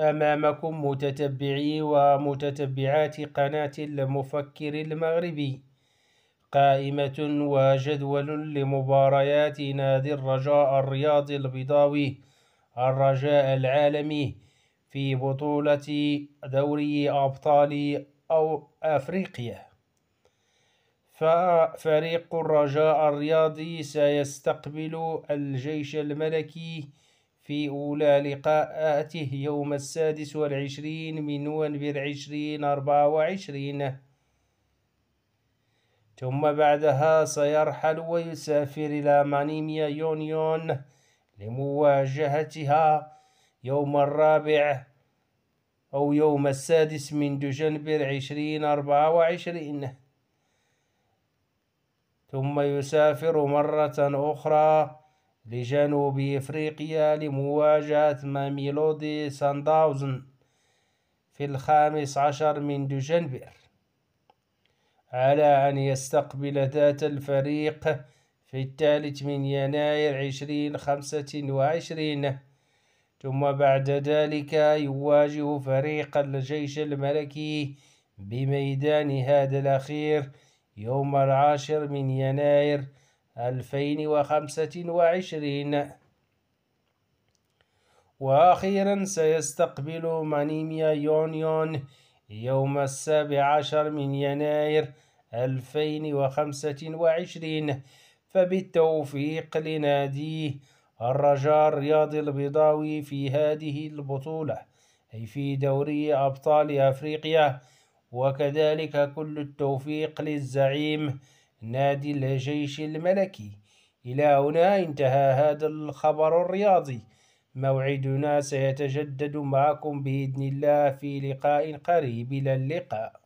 أمامكم متتبعي ومتتبعات قناة المفكر المغربي قائمة وجدول لمباريات نادي الرجاء الرياضي البيضاوي الرجاء العالمي في بطولة دوري أبطال أو أفريقيا ففريق الرجاء الرياضي سيستقبل الجيش الملكي في أولى لقاءاته يوم السادس والعشرين من ونبر عشرين أربعة وعشرين ثم بعدها سيرحل ويسافر إلى مانيميا يونيون لمواجهتها يوم الرابع أو يوم السادس من دجنبر عشرين أربعة وعشرين ثم يسافر مرة أخرى لجنوب إفريقيا لمواجهة ماميلودي سانداوزن في الخامس عشر من دجنبر على أن يستقبل ذات الفريق في الثالث من يناير عشرين خمسة وعشرين ثم بعد ذلك يواجه فريق الجيش الملكي بميدان هذا الأخير يوم العاشر من يناير ألفين وخمسة وعشرين وأخيرا سيستقبل مانيميا يونيون يوم السابع عشر من يناير ألفين وخمسة وعشرين فبالتوفيق لنادي الرجاء الرياضي البيضاوي في هذه البطولة أي في دوري أبطال أفريقيا وكذلك كل التوفيق للزعيم نادي الجيش الملكي إلى هنا انتهى هذا الخبر الرياضي موعدنا سيتجدد معكم بإذن الله في لقاء قريب إلى اللقاء